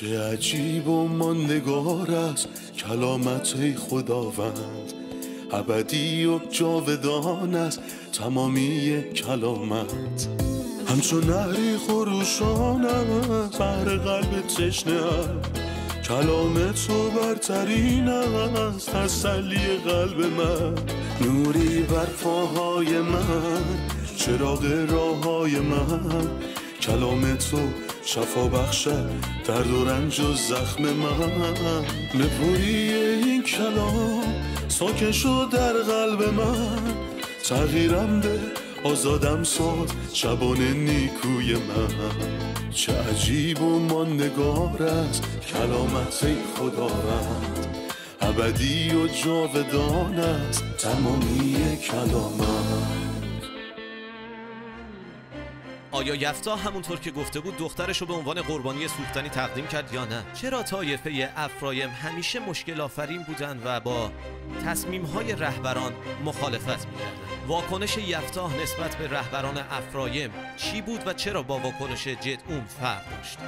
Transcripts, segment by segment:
چه عجیب و ماندگار است کلامت خداوند ابدی و جاودان است تمامی کلامت همچون نهری است بر قلب تشنه کلام تو برترین است تسلی قلب من نوری بر پاهای من چراغ راههای من کلام تو شفا بخشه درد و رنج و زخم من نپوری این کلام ساکن در قلب من تغییرم به آزادم ساد شبان نیکوی من چه عجیب و ماندگار است کلامت ای خدا رد ابدی و جاودان است تمامی کلامت آیا یفتا همونطور که گفته بود دخترش رو به عنوان قربانی سوختنی تقدیم کرد یا نه چرا طایفه افرایم همیشه مشکل آفرین بودن و با تصمیم های رهبران مخالفت میکردن واکنش یفتاه نسبت به رهبران افرایم چی بود و چرا با واکنش جد اون فرق داشت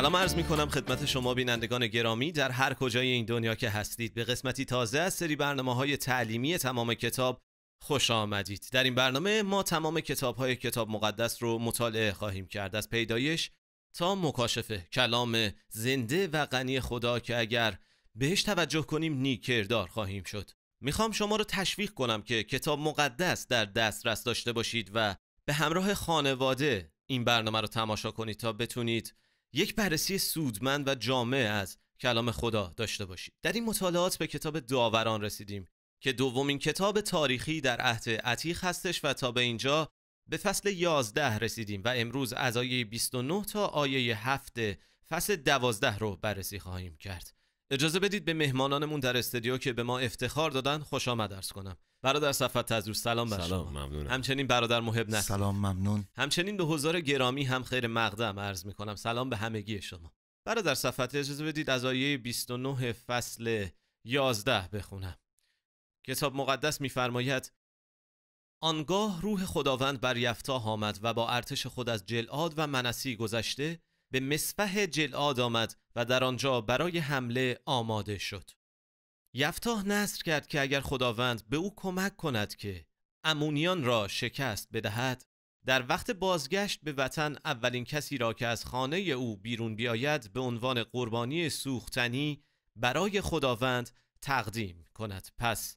سلام عرض می کنم خدمت شما بینندگان گرامی در هر کجای این دنیا که هستید به قسمتی تازه از سری برنامه های تعلیمی تمام کتاب خوش آمدید در این برنامه ما تمام کتاب های کتاب مقدس رو مطالعه خواهیم کرد از پیدایش تا مکاشفه کلام زنده و غنی خدا که اگر بهش توجه کنیم نیکردار خواهیم شد میخوام شما رو تشویق کنم که کتاب مقدس در دسترس داشته باشید و به همراه خانواده این برنامه رو تماشا کنید تا بتونید یک بررسی سودمند و جامع از کلام خدا داشته باشید در این مطالعات به کتاب داوران رسیدیم که دومین کتاب تاریخی در عهد عتیق هستش و تا به اینجا به فصل 11 رسیدیم و امروز از آیه 29 تا آیه 7 فصل 12 رو بررسی خواهیم کرد اجازه بدید به مهمانانمون در استودیو که به ما افتخار دادن خوش آمد ارز کنم برادر صفت از سلام بر سلام ممنون همچنین برادر محب نه سلام ممنون همچنین به هزار گرامی هم خیر مقدم عرض می کنم سلام به همگی شما برادر صفت اجازه بدید از آیه 29 فصل 11 بخونم کتاب مقدس میفرماید آنگاه روح خداوند بر یفتا آمد و با ارتش خود از جلعاد و منسی گذشته به مصفح جلعاد آمد و در آنجا برای حمله آماده شد یفتاح نصر کرد که اگر خداوند به او کمک کند که امونیان را شکست بدهد در وقت بازگشت به وطن اولین کسی را که از خانه او بیرون بیاید به عنوان قربانی سوختنی برای خداوند تقدیم کند پس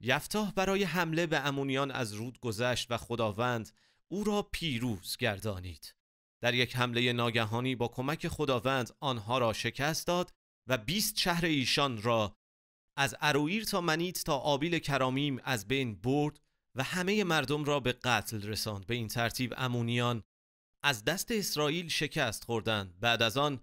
یفتاح برای حمله به امونیان از رود گذشت و خداوند او را پیروز گردانید در یک حمله ناگهانی با کمک خداوند آنها را شکست داد و 20 شهر ایشان را از عرویر تا منیت تا آبیل کرامیم از بین برد و همه مردم را به قتل رساند به این ترتیب امونیان از دست اسرائیل شکست خوردند بعد از آن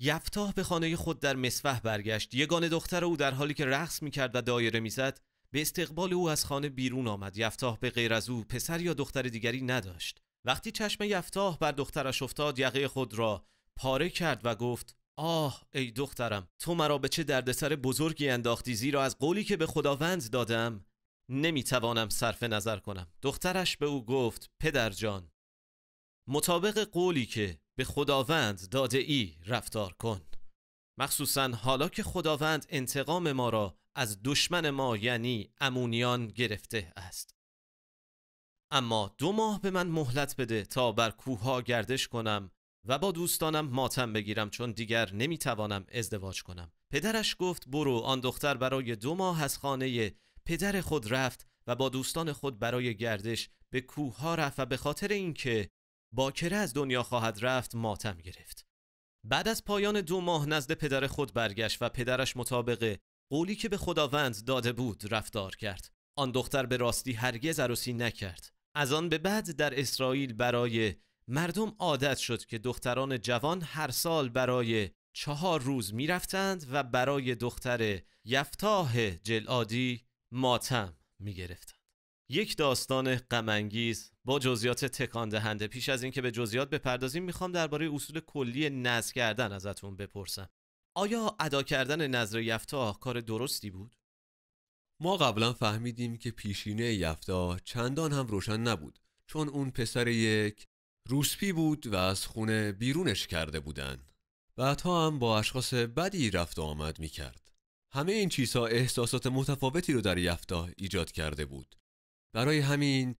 یفتاح به خانه خود در مصفح برگشت یگان دختر او در حالی که رقص میکرد و دایره میزد به استقبال او از خانه بیرون آمد یفتاح به غیر از او پسر یا دختر دیگری نداشت وقتی چشم یفتاح بر دخترش افتاد یقه خود را پاره کرد و گفت آه ای دخترم تو مرا به چه دردسر بزرگی انداختی زیرا از قولی که به خداوند دادم نمیتوانم صرف نظر کنم دخترش به او گفت پدر جان مطابق قولی که به خداوند داده ای رفتار کن مخصوصا حالا که خداوند انتقام ما را از دشمن ما یعنی امونیان گرفته است اما دو ماه به من مهلت بده تا بر کوه گردش کنم و با دوستانم ماتم بگیرم چون دیگر نمیتوانم ازدواج کنم پدرش گفت برو آن دختر برای دو ماه از خانه پدر خود رفت و با دوستان خود برای گردش به کوه ها رفت و به خاطر اینکه باکره از دنیا خواهد رفت ماتم گرفت بعد از پایان دو ماه نزد پدر خود برگشت و پدرش مطابق قولی که به خداوند داده بود رفتار کرد آن دختر به راستی هرگز عروسی نکرد از آن به بعد در اسرائیل برای مردم عادت شد که دختران جوان هر سال برای چهار روز میرفتند و برای دختر یفتاه جلادی ماتم گرفتند یک داستان غمانگیز با جزئیات تکان دهنده پیش از اینکه به جزئیات بپردازیم میخوام درباره اصول کلی نذر کردن ازتون بپرسم آیا ادا کردن نظر یفتاه کار درستی بود ما قبلا فهمیدیم که پیشینه یفتاه چندان هم روشن نبود چون اون پسر یک روسپی بود و از خونه بیرونش کرده بودن بعدها هم با اشخاص بدی رفت و آمد می کرد همه این چیزها احساسات متفاوتی رو در یفتا ایجاد کرده بود برای همین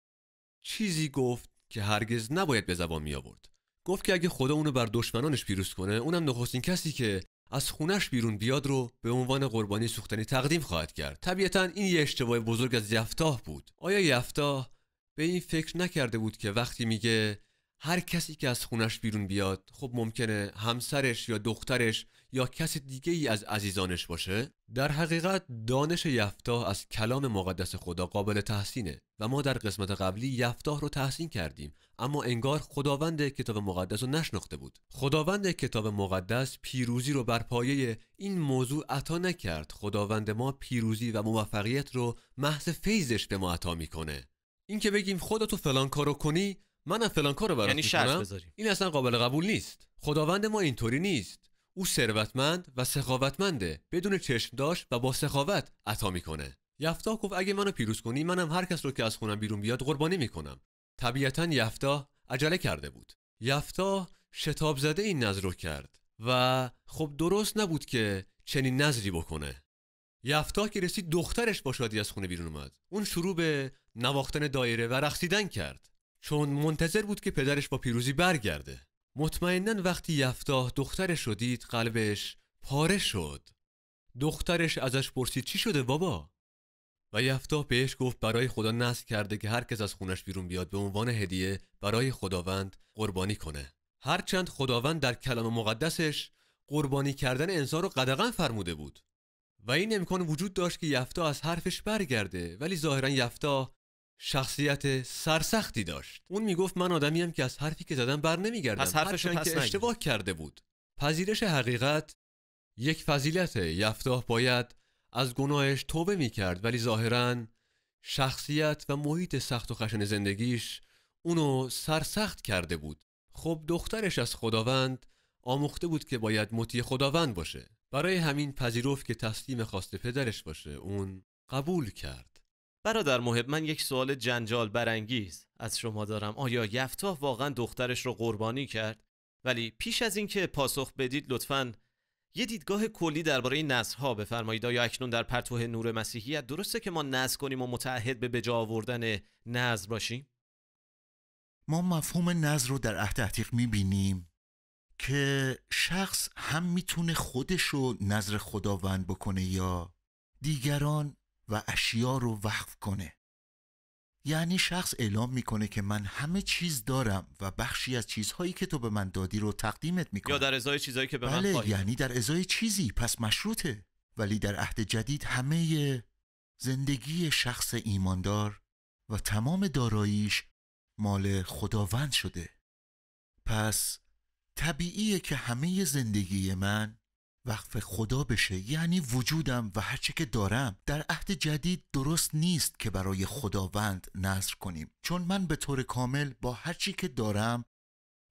چیزی گفت که هرگز نباید به زبان می آورد گفت که اگه خدا اونو بر دشمنانش پیروز کنه اونم نخستین کسی که از خونش بیرون بیاد رو به عنوان قربانی سوختنی تقدیم خواهد کرد طبیعتا این یه اشتباه بزرگ از یفتاه بود آیا یفتاه به این فکر نکرده بود که وقتی میگه هر کسی که از خونش بیرون بیاد خب ممکنه همسرش یا دخترش یا کس دیگه ای از عزیزانش باشه در حقیقت دانش یفتاه از کلام مقدس خدا قابل تحسینه و ما در قسمت قبلی یفتاه رو تحسین کردیم اما انگار خداوند کتاب مقدس رو نشناخته بود خداوند کتاب مقدس پیروزی رو بر پایه این موضوع عطا نکرد خداوند ما پیروزی و موفقیت رو محض فیضش به ما عطا میکنه اینکه بگیم خودتو فلان کارو کنی من از فلان کارو یعنی این اصلا قابل قبول نیست خداوند ما اینطوری نیست او ثروتمند و سخاوتمنده بدون چشم داشت و با سخاوت عطا میکنه یفتا گفت اگه منو پیروز کنی منم هر کس رو که از خونم بیرون بیاد قربانی میکنم طبیعتا یفتا عجله کرده بود یفتا شتاب زده این نظر رو کرد و خب درست نبود که چنین نظری بکنه یفتا که رسید دخترش با شادی از خونه بیرون اومد اون شروع به نواختن دایره و رقصیدن کرد چون منتظر بود که پدرش با پیروزی برگرده مطمئنا وقتی یفتاه دخترش رو دید قلبش پاره شد دخترش ازش پرسید چی شده بابا و یفتاه بهش گفت برای خدا نصر کرده که هر کس از خونش بیرون بیاد به عنوان هدیه برای خداوند قربانی کنه هرچند خداوند در کلام مقدسش قربانی کردن انسان رو قدغن فرموده بود و این امکان وجود داشت که یفتا از حرفش برگرده ولی ظاهرا یفتا شخصیت سرسختی داشت اون میگفت من آدمیم که از حرفی که زدم بر نمیگردم پس حرفش که اشتباه کرده بود پذیرش حقیقت یک فضیلت یفتاه باید از گناهش توبه میکرد ولی ظاهرا شخصیت و محیط سخت و خشن زندگیش اونو سرسخت کرده بود خب دخترش از خداوند آموخته بود که باید مطیع خداوند باشه برای همین پذیرفت که تسلیم خواست پدرش باشه اون قبول کرد برادر محب من یک سوال جنجال برانگیز از شما دارم آیا یفتاح واقعا دخترش رو قربانی کرد ولی پیش از اینکه پاسخ بدید لطفا یه دیدگاه کلی درباره نسل ها بفرمایید آیا اکنون در پرتو نور مسیحیت درسته که ما نسل کنیم و متعهد به بجا آوردن نظر باشیم ما مفهوم نظر رو در عهد عتیق میبینیم که شخص هم میتونه خودش رو نظر خداوند بکنه یا دیگران و اشیا رو وقف کنه یعنی شخص اعلام میکنه که من همه چیز دارم و بخشی از چیزهایی که تو به من دادی رو تقدیمت میکنم یا در ازای چیزهایی که به بله من بله یعنی در ازای چیزی پس مشروطه ولی در عهد جدید همه زندگی شخص ایماندار و تمام داراییش مال خداوند شده پس طبیعیه که همه زندگی من وقف خدا بشه یعنی وجودم و هرچه که دارم در عهد جدید درست نیست که برای خداوند نظر کنیم چون من به طور کامل با هرچی که دارم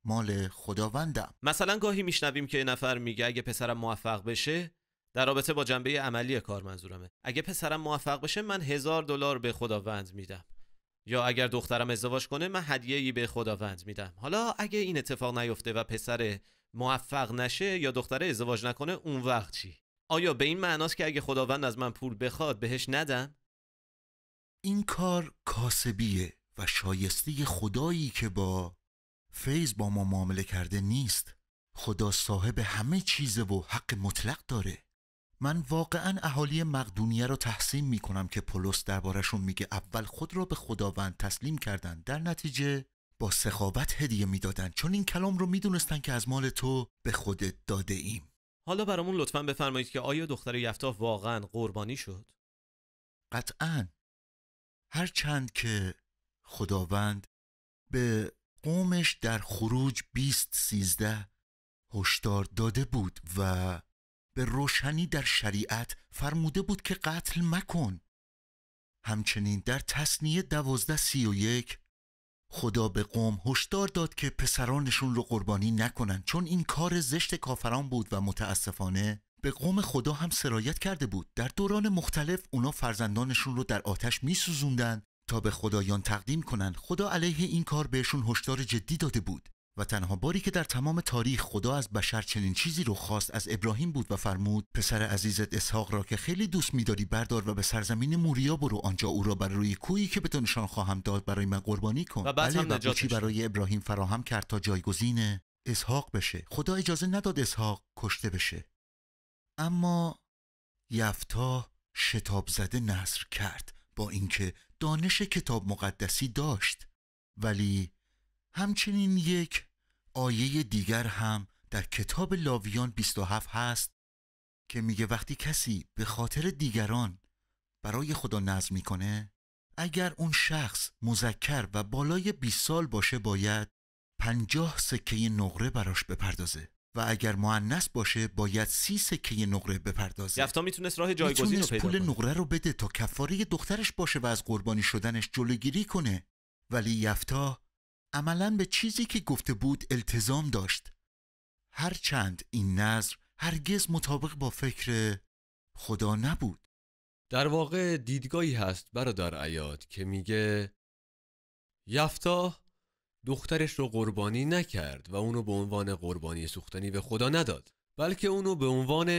مال خداوندم مثلا گاهی میشنویم که نفر میگه اگه پسرم موفق بشه در رابطه با جنبه عملی کار منظورمه اگه پسرم موفق بشه من هزار دلار به خداوند میدم یا اگر دخترم ازدواج کنه من هدیه به خداوند میدم حالا اگه این اتفاق نیفته و پسر موفق نشه یا دختره ازدواج نکنه اون وقت چی آیا به این معناست که اگه خداوند از من پول بخواد بهش ندم این کار کاسبیه و شایسته خدایی که با فیض با ما معامله کرده نیست خدا صاحب همه چیزه و حق مطلق داره من واقعا اهالی مقدونیه را تحسین می کنم که پولس دربارشون میگه اول خود را به خداوند تسلیم کردند در نتیجه با سخاوت هدیه میدادند چون این کلام رو میدونستند که از مال تو به خودت داده ایم حالا برامون لطفا بفرمایید که آیا دختر یفتا واقعا قربانی شد؟ قطعا چند که خداوند به قومش در خروج بیست سیزده هشدار داده بود و به روشنی در شریعت فرموده بود که قتل مکن همچنین در تصنیه دوازده خدا به قوم هشدار داد که پسرانشون رو قربانی نکنن چون این کار زشت کافران بود و متاسفانه به قوم خدا هم سرایت کرده بود در دوران مختلف اونا فرزندانشون رو در آتش سوزوندن تا به خدایان تقدیم کنند. خدا علیه این کار بهشون هشدار جدی داده بود و تنها باری که در تمام تاریخ خدا از بشر چنین چیزی رو خواست از ابراهیم بود و فرمود پسر عزیزت اسحاق را که خیلی دوست میداری بردار و به سرزمین موریا برو آنجا او را بر روی کویی که به تو نشان خواهم داد برای من قربانی کن و بعد بله، هم نجاتش. برای ابراهیم فراهم کرد تا جایگزین اسحاق بشه خدا اجازه نداد اسحاق کشته بشه اما یفتا شتاب زده نصر کرد با اینکه دانش کتاب مقدسی داشت ولی همچنین یک آیه دیگر هم در کتاب لاویان 27 هست که میگه وقتی کسی به خاطر دیگران برای خدا نظم میکنه اگر اون شخص مزکر و بالای 20 سال باشه باید 50 سکه نقره براش بپردازه و اگر معنس باشه باید سی سکه نقره بپردازه یفتا میتونست راه جایگزین رو پیدا پول نقره رو بده تا کفاره دخترش باشه و از قربانی شدنش جلوگیری کنه ولی یفتا عملا به چیزی که گفته بود التزام داشت هرچند این نظر هرگز مطابق با فکر خدا نبود در واقع دیدگاهی هست برادر عیاد که میگه یفتا دخترش رو قربانی نکرد و اونو به عنوان قربانی سوختنی به خدا نداد بلکه اونو به عنوان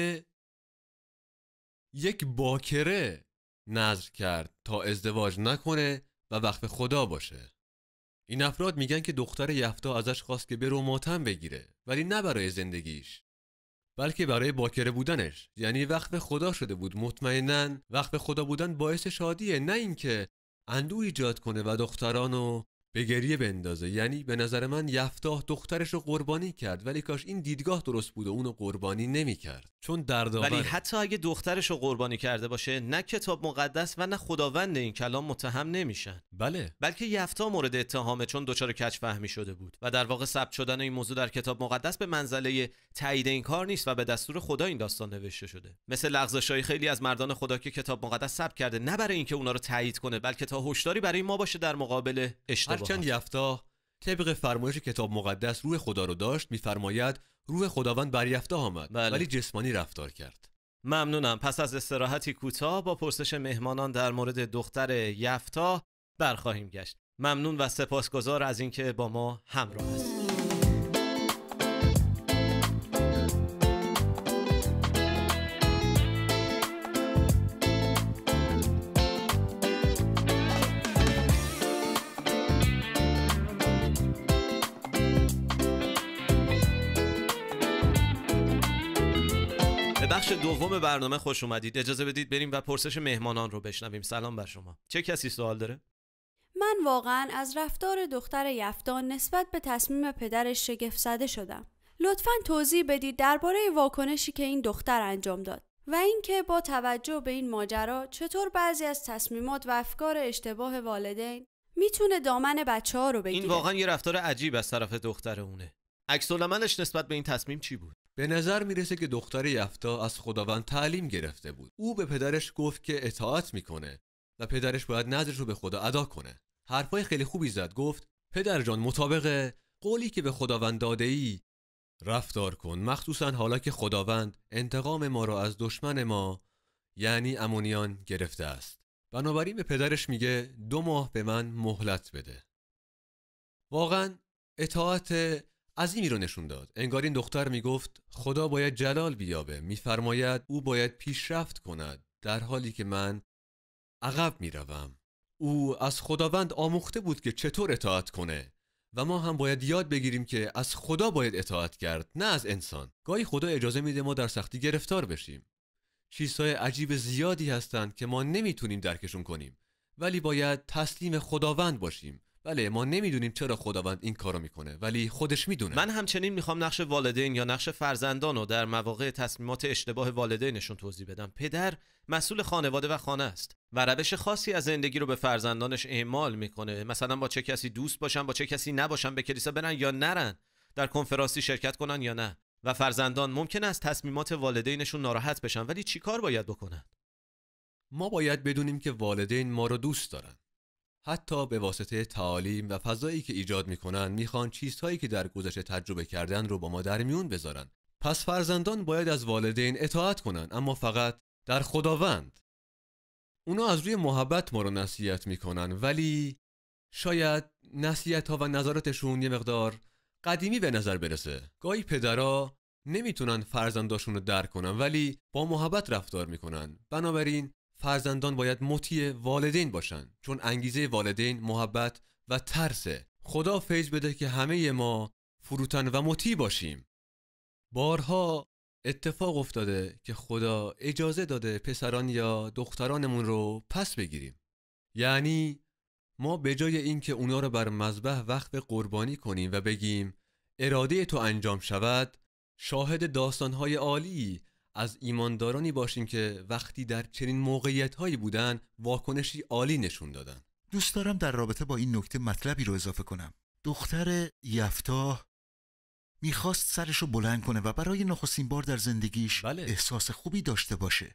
یک باکره نظر کرد تا ازدواج نکنه و وقف خدا باشه این افراد میگن که دختر یفتا ازش خواست که برو ماتم بگیره ولی نه برای زندگیش بلکه برای باکره بودنش یعنی وقف خدا شده بود مطمئنا وقف خدا بودن باعث شادیه نه اینکه اندو ایجاد کنه و دختران و به بندازه یعنی به نظر من یفتاه دخترش رو قربانی کرد ولی کاش این دیدگاه درست بود و اونو قربانی نمیکرد چون درد ولی حتی اگه دخترش رو قربانی کرده باشه نه کتاب مقدس و نه خداوند این کلام متهم نمیشن بله بلکه یفتا مورد اتهامه چون دچار کج فهمی شده بود و در واقع ثبت شدن این موضوع در کتاب مقدس به منزله تایید این کار نیست و به دستور خدا این داستان نوشته شده مثل لغزشای خیلی از مردان خدا که کتاب مقدس ثبت کرده نه برای اینکه اونا رو تایید کنه بلکه تا هشداری برای ما باشه در مقابل اشتباه چند یفتا طبق فرمایش کتاب مقدس روح خدا رو داشت میفرماید روح خداوند بر یفتا آمد بله. ولی جسمانی رفتار کرد ممنونم پس از استراحتی کوتاه با پرسش مهمانان در مورد دختر یفتا برخواهیم گشت ممنون و سپاسگزار از اینکه با ما همراه هستید بخش دوم برنامه خوش اومدید اجازه بدید بریم و پرسش مهمانان رو بشنویم سلام بر شما چه کسی سوال داره من واقعا از رفتار دختر یفتان نسبت به تصمیم پدرش شگفت زده شدم لطفا توضیح بدید درباره واکنشی که این دختر انجام داد و اینکه با توجه به این ماجرا چطور بعضی از تصمیمات و افکار اشتباه والدین میتونه دامن بچه ها رو بگیره این واقعا یه رفتار عجیب از طرف دختر اونه عکس نسبت به این تصمیم چی بود به نظر میرسه که دختر یفتا از خداوند تعلیم گرفته بود او به پدرش گفت که اطاعت میکنه و پدرش باید نظرش رو به خدا ادا کنه حرفای خیلی خوبی زد گفت پدر جان مطابق قولی که به خداوند داده ای رفتار کن مخصوصا حالا که خداوند انتقام ما را از دشمن ما یعنی امونیان گرفته است بنابراین به پدرش میگه دو ماه به من مهلت بده واقعا اطاعت عظیمی رو نشون داد انگار این دختر میگفت خدا باید جلال بیابه میفرماید او باید پیشرفت کند در حالی که من عقب میروم او از خداوند آموخته بود که چطور اطاعت کنه و ما هم باید یاد بگیریم که از خدا باید اطاعت کرد نه از انسان گاهی خدا اجازه میده ما در سختی گرفتار بشیم چیزهای عجیب زیادی هستند که ما نمیتونیم درکشون کنیم ولی باید تسلیم خداوند باشیم بله ما نمیدونیم چرا خداوند این کارو میکنه ولی خودش میدونه من همچنین میخوام نقش والدین یا نقش فرزندان رو در مواقع تصمیمات اشتباه والدینشون توضیح بدم پدر مسئول خانواده و خانه است و روش خاصی از زندگی رو به فرزندانش اعمال میکنه مثلا با چه کسی دوست باشن با چه کسی نباشن به کلیسا برن یا نرن در کنفرانسی شرکت کنن یا نه و فرزندان ممکن است تصمیمات والدینشون ناراحت بشن ولی چیکار باید بکنن ما باید بدونیم که والدین ما رو دوست دارن حتی به واسطه تعالیم و فضایی که ایجاد میکنن میخوان چیزهایی که در گذشته تجربه کردن رو با ما در میون بذارن پس فرزندان باید از والدین اطاعت کنن اما فقط در خداوند اونا از روی محبت ما رو نصیحت میکنن ولی شاید نصیحت ها و نظراتشون یه مقدار قدیمی به نظر برسه گاهی پدرها نمیتونن فرزنداشون رو درک کنن ولی با محبت رفتار میکنن بنابراین فرزندان باید مطیع والدین باشن چون انگیزه والدین محبت و ترسه خدا فیض بده که همه ما فروتن و مطیع باشیم بارها اتفاق افتاده که خدا اجازه داده پسران یا دخترانمون رو پس بگیریم یعنی ما به جای اینکه اونا رو بر مذبح وقف قربانی کنیم و بگیم اراده تو انجام شود شاهد داستانهای عالی از ایماندارانی باشیم که وقتی در چنین موقعیت هایی بودن واکنشی عالی نشون دادن دوست دارم در رابطه با این نکته مطلبی رو اضافه کنم دختر یفتاه میخواست سرش رو بلند کنه و برای نخستین بار در زندگیش بله. احساس خوبی داشته باشه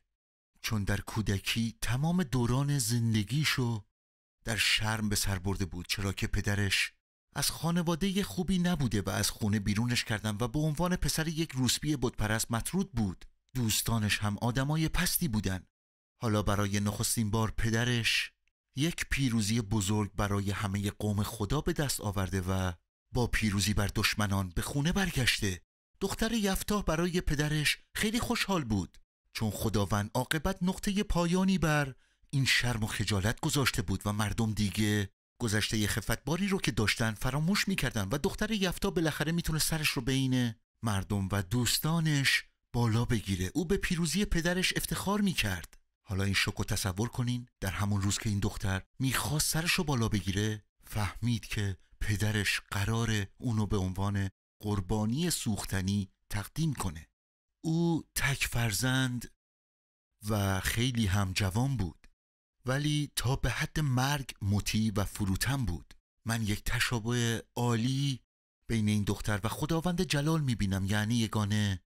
چون در کودکی تمام دوران زندگیشو در شرم به سر برده بود چرا که پدرش از خانواده خوبی نبوده و از خونه بیرونش کردن و به عنوان پسر یک روسبی بتپرست مطرود بود دوستانش هم آدمای پستی بودن حالا برای نخستین بار پدرش یک پیروزی بزرگ برای همه قوم خدا به دست آورده و با پیروزی بر دشمنان به خونه برگشته دختر یفتا برای پدرش خیلی خوشحال بود چون خداوند عاقبت نقطه پایانی بر این شرم و خجالت گذاشته بود و مردم دیگه گذشته خفتباری رو که داشتن فراموش میکردن و دختر یفتا بالاخره میتونه سرش رو بین مردم و دوستانش بالا بگیره او به پیروزی پدرش افتخار می کرد حالا این شک تصور کنین در همون روز که این دختر میخواست سرشو بالا بگیره فهمید که پدرش قرار اونو به عنوان قربانی سوختنی تقدیم کنه او تک فرزند و خیلی هم جوان بود ولی تا به حد مرگ مطیع و فروتن بود من یک تشابه عالی بین این دختر و خداوند جلال میبینم یعنی یگانه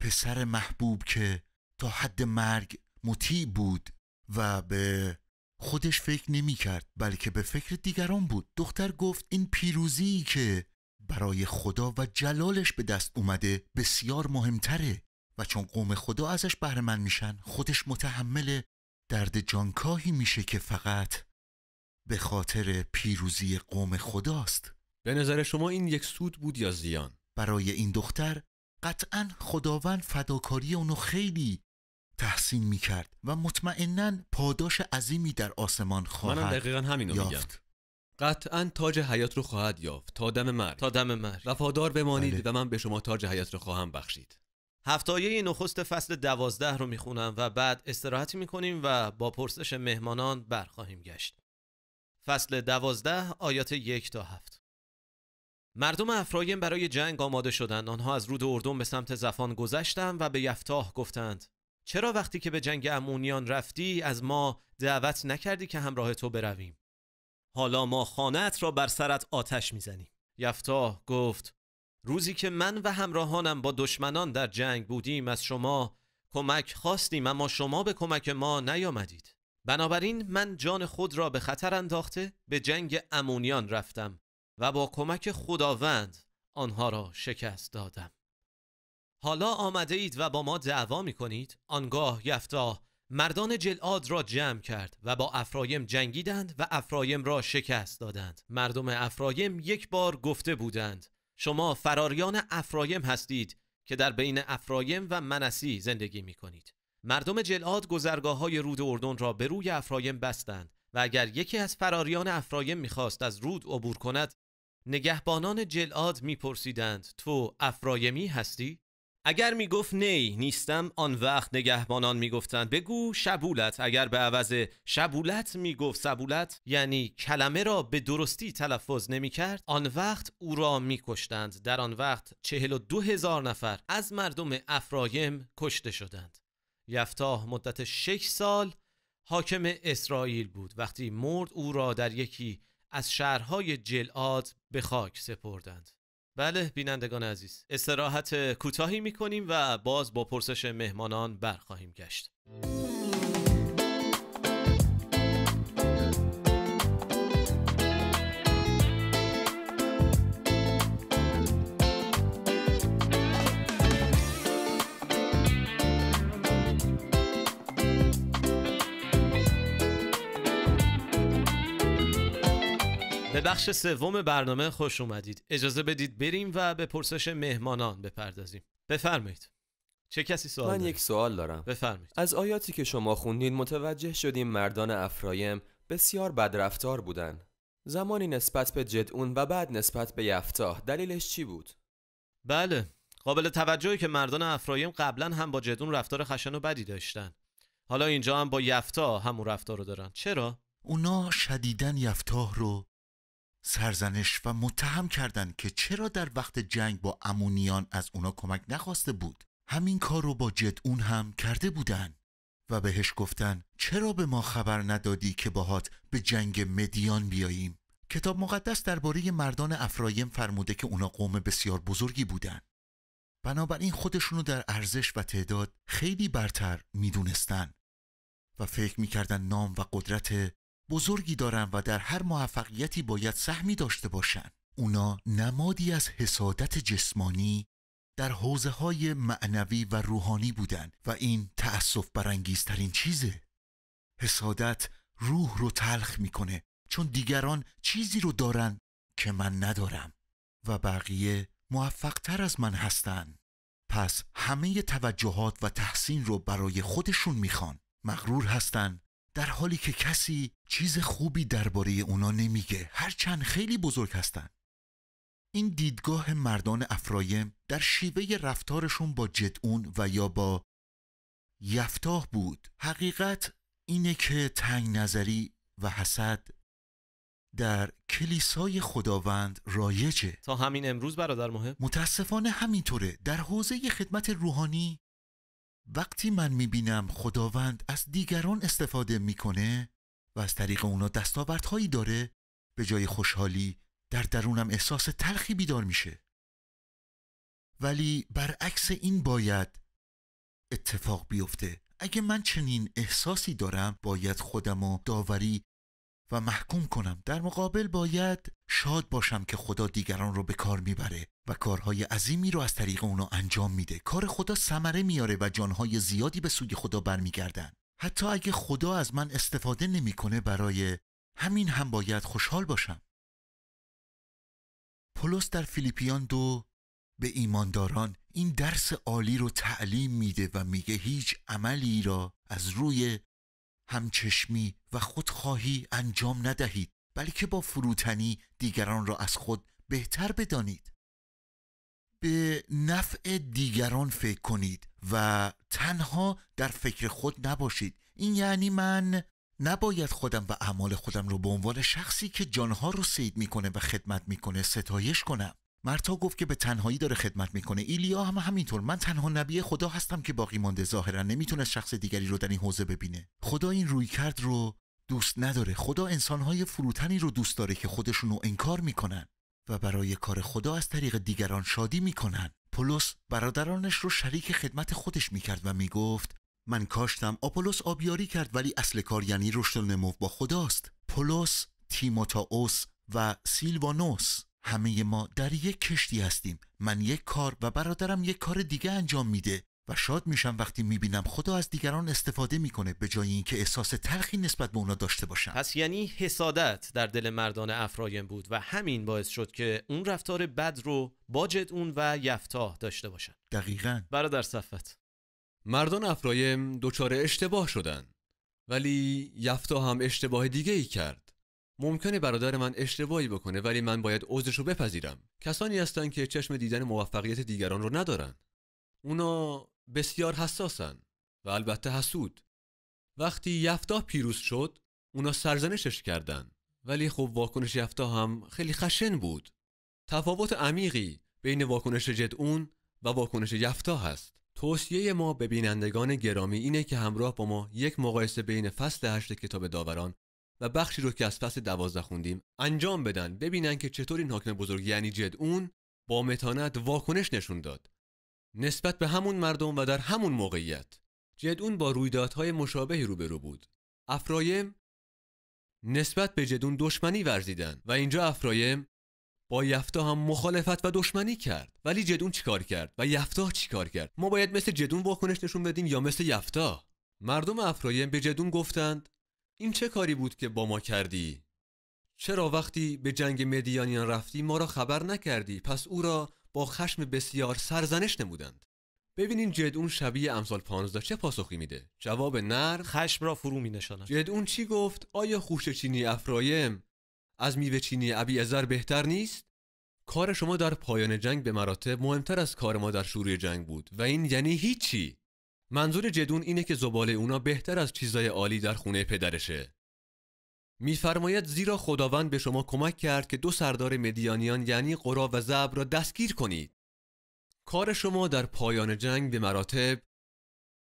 پسر محبوب که تا حد مرگ مطیع بود و به خودش فکر نمی کرد بلکه به فکر دیگران بود دختر گفت این پیروزی که برای خدا و جلالش به دست اومده بسیار مهمتره و چون قوم خدا ازش بهرمند میشن خودش متحمل درد جانکاهی میشه که فقط به خاطر پیروزی قوم خداست به نظر شما این یک سود بود یا زیان برای این دختر قطعا خداوند فداکاری اونو خیلی تحسین می و مطمئنا پاداش عظیمی در آسمان خواهد منم دقیقا همینو یافت. میگم قطعا تاج حیات رو خواهد یافت تا دم مرگ تا دم مرگ وفادار بمانید بله. و من به شما تاج حیات رو خواهم بخشید هفتایه نخست فصل دوازده رو میخونم و بعد استراحتی میکنیم و با پرسش مهمانان برخواهیم گشت فصل دوازده آیات یک تا هفت مردم افرایم برای جنگ آماده شدند آنها از رود اردن به سمت زفان گذشتند و به یفتاح گفتند چرا وقتی که به جنگ امونیان رفتی از ما دعوت نکردی که همراه تو برویم حالا ما خانت را بر سرت آتش میزنیم یفتاح گفت روزی که من و همراهانم با دشمنان در جنگ بودیم از شما کمک خواستیم اما شما به کمک ما نیامدید بنابراین من جان خود را به خطر انداخته به جنگ امونیان رفتم و با کمک خداوند آنها را شکست دادم حالا آمده اید و با ما دعوا می کنید آنگاه یفتاه مردان جلعاد را جمع کرد و با افرایم جنگیدند و افرایم را شکست دادند مردم افرایم یک بار گفته بودند شما فراریان افرایم هستید که در بین افرایم و منسی زندگی می کنید مردم جلعاد گذرگاه های رود اردن را به روی افرایم بستند و اگر یکی از فراریان افرایم میخواست از رود عبور کند نگهبانان جلاد میپرسیدند تو افرایمی هستی؟ اگر میگفت نی نیستم آن وقت نگهبانان میگفتند بگو شبولت اگر به عوض شبولت میگفت سبولت یعنی کلمه را به درستی تلفظ نمیکرد آن وقت او را میکشتند در آن وقت چهل و دو هزار نفر از مردم افرایم کشته شدند یفتاح مدت شش سال حاکم اسرائیل بود وقتی مرد او را در یکی از شهرهای جلاد به خاک سپردند بله بینندگان عزیز استراحت کوتاهی میکنیم و باز با پرسش مهمانان برخواهیم گشت به بخش سوم برنامه خوش اومدید اجازه بدید بریم و به پرسش مهمانان بپردازیم بفرمایید چه کسی سوال من یک سوال دارم بفرمایید از آیاتی که شما خوندید متوجه شدیم مردان افرایم بسیار بدرفتار بودن زمانی نسبت به جدعون و بعد نسبت به یفتاه دلیلش چی بود؟ بله قابل توجهی که مردان افرایم قبلا هم با جدون رفتار خشن و بدی داشتن حالا اینجا هم با یفتا همون رفتار رو دارن چرا؟ اونا شدیدن یفتاه رو سرزنش و متهم کردند که چرا در وقت جنگ با امونیان از اونا کمک نخواسته بود همین کار رو با اون هم کرده بودن و بهش گفتن چرا به ما خبر ندادی که باهات به جنگ مدیان بیاییم کتاب مقدس درباره مردان افرایم فرموده که اونا قوم بسیار بزرگی بودن بنابراین خودشونو در ارزش و تعداد خیلی برتر میدونستن و فکر میکردن نام و قدرت بزرگی دارن و در هر موفقیتی باید سهمی داشته باشن اونا نمادی از حسادت جسمانی در حوزه های معنوی و روحانی بودند و این تأسف برانگیزترین چیزه حسادت روح رو تلخ میکنه چون دیگران چیزی رو دارن که من ندارم و بقیه تر از من هستن پس همه توجهات و تحسین رو برای خودشون میخوان مغرور هستن در حالی که کسی چیز خوبی درباره اونا نمیگه هرچند خیلی بزرگ هستن این دیدگاه مردان افرایم در شیوه رفتارشون با جدعون و یا با یفتاه بود حقیقت اینه که تنگ نظری و حسد در کلیسای خداوند رایجه تا همین امروز برادر مهم متاسفانه همینطوره در حوزه خدمت روحانی وقتی من میبینم خداوند از دیگران استفاده میکنه و از طریق اونا دستاوردهایی داره به جای خوشحالی در درونم احساس تلخی بیدار میشه ولی برعکس این باید اتفاق بیفته اگه من چنین احساسی دارم باید خودمو داوری و محکوم کنم در مقابل باید شاد باشم که خدا دیگران رو به کار میبره و کارهای عظیمی رو از طریق اونا انجام میده کار خدا ثمره میاره و جانهای زیادی به سوی خدا برمیگردن حتی اگه خدا از من استفاده نمیکنه برای همین هم باید خوشحال باشم پولس در فیلیپیان دو به ایمانداران این درس عالی رو تعلیم میده و میگه هیچ عملی را از روی همچشمی و خودخواهی انجام ندهید بلکه با فروتنی دیگران را از خود بهتر بدانید به نفع دیگران فکر کنید و تنها در فکر خود نباشید این یعنی من نباید خودم و اعمال خودم رو به عنوان شخصی که جانها رو سید میکنه و خدمت میکنه ستایش کنم مرتا گفت که به تنهایی داره خدمت میکنه ایلیا هم همینطور من تنها نبی خدا هستم که باقی مانده ظاهرا نمیتونه شخص دیگری رو در این حوزه ببینه خدا این رویکرد رو دوست نداره خدا انسانهای فروتنی رو دوست داره که خودشون رو انکار میکنن و برای کار خدا از طریق دیگران شادی میکنن پولس برادرانش رو شریک خدمت خودش میکرد و میگفت من کاشتم آپولوس آبیاری کرد ولی اصل کار یعنی رشد نمو با خداست پولس تیموتائوس و سیلوانوس همه ما در یک کشتی هستیم من یک کار و برادرم یک کار دیگه انجام میده و شاد میشم وقتی میبینم خدا از دیگران استفاده میکنه به جای اینکه احساس تلخی نسبت به اونا داشته باشم پس یعنی حسادت در دل مردان افرایم بود و همین باعث شد که اون رفتار بد رو باجد اون و یفتاه داشته باشن دقیقا برادر صفت مردان افرایم دچار اشتباه شدن ولی یفتاه هم اشتباه دیگه ای کرد ممکنه برادر من اشتباهی بکنه ولی من باید عذرش رو بپذیرم کسانی هستند که چشم دیدن موفقیت دیگران رو ندارن اونا بسیار حساسن و البته حسود وقتی یفتا پیروز شد اونا سرزنشش کردن ولی خب واکنش یفتا هم خیلی خشن بود تفاوت عمیقی بین واکنش اون و واکنش یفتا هست توصیه ما به بینندگان گرامی اینه که همراه با ما یک مقایسه بین فصل هشت کتاب داوران و بخشی رو که از فصل دوازده خوندیم انجام بدن ببینن که چطور این حاکم بزرگ یعنی اون با متانت واکنش نشون داد نسبت به همون مردم و در همون موقعیت جدون با رویدادهای مشابهی روبرو بود افرایم نسبت به جدون دشمنی ورزیدن و اینجا افرایم با یفتا هم مخالفت و دشمنی کرد ولی جدون چیکار کرد و یفتا چیکار کرد ما باید مثل جدون واکنش نشون بدیم یا مثل یفتا مردم افرایم به جدون گفتند این چه کاری بود که با ما کردی چرا وقتی به جنگ مدیانیان رفتی ما را خبر نکردی پس او را با خشم بسیار سرزنش نمودند ببینین جدون شبیه امثال 15 چه پاسخی میده جواب نر خشم را فرو می نشاند جدون چی گفت آیا خوش چینی افرایم از میوه چینی ابی ازر بهتر نیست کار شما در پایان جنگ به مراتب مهمتر از کار ما در شروع جنگ بود و این یعنی هیچی منظور جدون اینه که زباله اونا بهتر از چیزای عالی در خونه پدرشه میفرماید زیرا خداوند به شما کمک کرد که دو سردار مدیانیان یعنی قرا و زب را دستگیر کنید کار شما در پایان جنگ به مراتب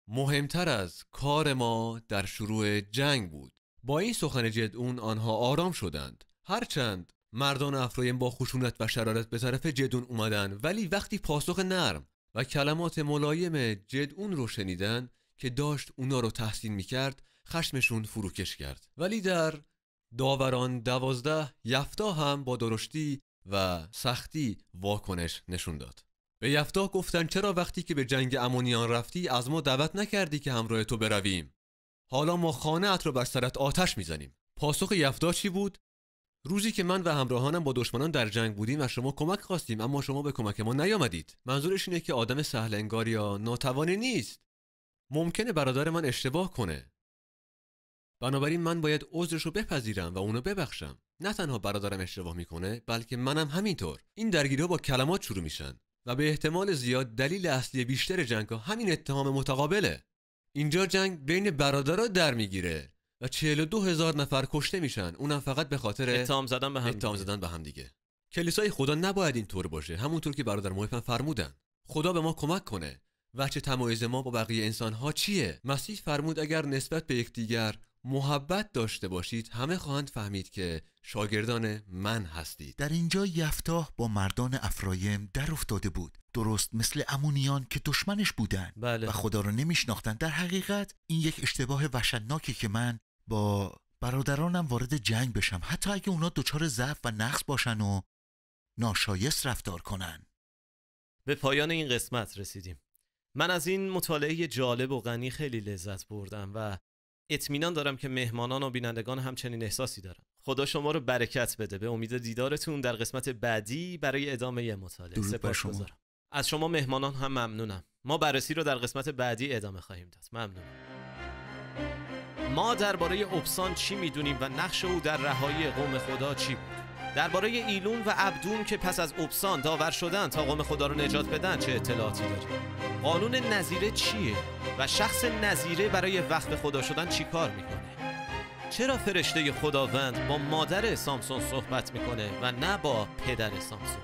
مهمتر از کار ما در شروع جنگ بود با این سخن جدون آنها آرام شدند هرچند مردان افرایم با خشونت و شرارت به طرف جدون اومدن ولی وقتی پاسخ نرم و کلمات ملایم جدون رو شنیدن که داشت اونا رو تحسین میکرد خشمشون فروکش کرد ولی در داوران دوازده یفتا هم با درشتی و سختی واکنش نشون داد به یفتا گفتن چرا وقتی که به جنگ امونیان رفتی از ما دعوت نکردی که همراه تو برویم حالا ما خانه ات رو بر سرت آتش میزنیم پاسخ یفتا چی بود روزی که من و همراهانم با دشمنان در جنگ بودیم و شما کمک خواستیم اما شما به کمک ما نیامدید منظورش اینه که آدم سهل یا ناتوانه نیست ممکنه برادر من اشتباه کنه بنابراین من باید عذرش رو بپذیرم و اونو ببخشم نه تنها برادرم اشتباه میکنه بلکه منم همینطور این درگیریها با کلمات شروع میشن و به احتمال زیاد دلیل اصلی بیشتر جنگ ها همین اتهام متقابله اینجا جنگ بین برادرها در میگیره و 42 هزار نفر کشته میشن اونم فقط به خاطر اتهام زدن به هم زدن به هم دیگه کلیسای خدا نباید اینطور باشه همونطور که برادر محفن فرمودن خدا به ما کمک کنه وچه تمایز ما با بقیه انسان ها چیه مسیح فرمود اگر نسبت به یکدیگر محبت داشته باشید همه خواهند فهمید که شاگردان من هستید در اینجا یفتاه با مردان افرایم در افتاده بود درست مثل امونیان که دشمنش بودند بله. و خدا را نمیشناختند. در حقیقت این یک اشتباه وحشتناکی که من با برادرانم وارد جنگ بشم حتی اگه اونا دچار ضعف و نقص باشن و ناشایست رفتار کنن به پایان این قسمت رسیدیم من از این مطالعه جالب و غنی خیلی لذت بردم و اطمینان دارم که مهمانان و بینندگان همچنین احساسی دارن خدا شما رو برکت بده به امید دیدارتون در قسمت بعدی برای ادامه مطالعه گذارم از شما مهمانان هم ممنونم ما بررسی رو در قسمت بعدی ادامه خواهیم داد ممنونم ما درباره اوبسان چی میدونیم و نقش او در رهایی قوم خدا چی بود درباره ایلون و عبدون که پس از اوبسان داور شدن تا قوم خدا رو نجات بدن چه اطلاعاتی داری؟ قانون نزیره چیه؟ و شخص نزیره برای وقت خدا شدن چی کار میکنه؟ چرا فرشته خداوند با مادر سامسون صحبت میکنه و نه با پدر سامسون؟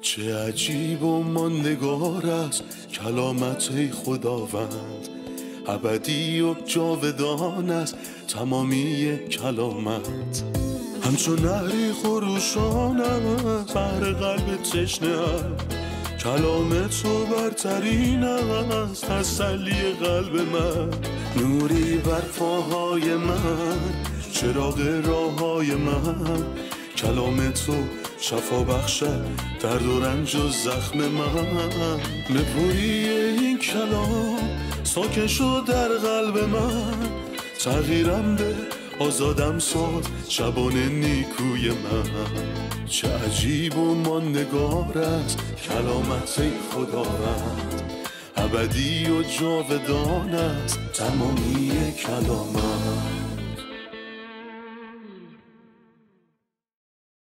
چه عجیب و ماندگار است کلامت خداوند ابدی و جاودان است تمامی کلامت همچون نهری خروشان است بر قلب تشنه کلام تو برترین است تسلی قلب من نوری بر من چراغ راه های من کلام تو شفا بخشد درد و رنج و زخم من نپویی این کلام ساکن شد در قلب من تغییرم به آزادم ساد شبان نیکوی من چه عجیب و ما نگارت کلامت خدا رد ابدی و جاودانت تمامی کلامت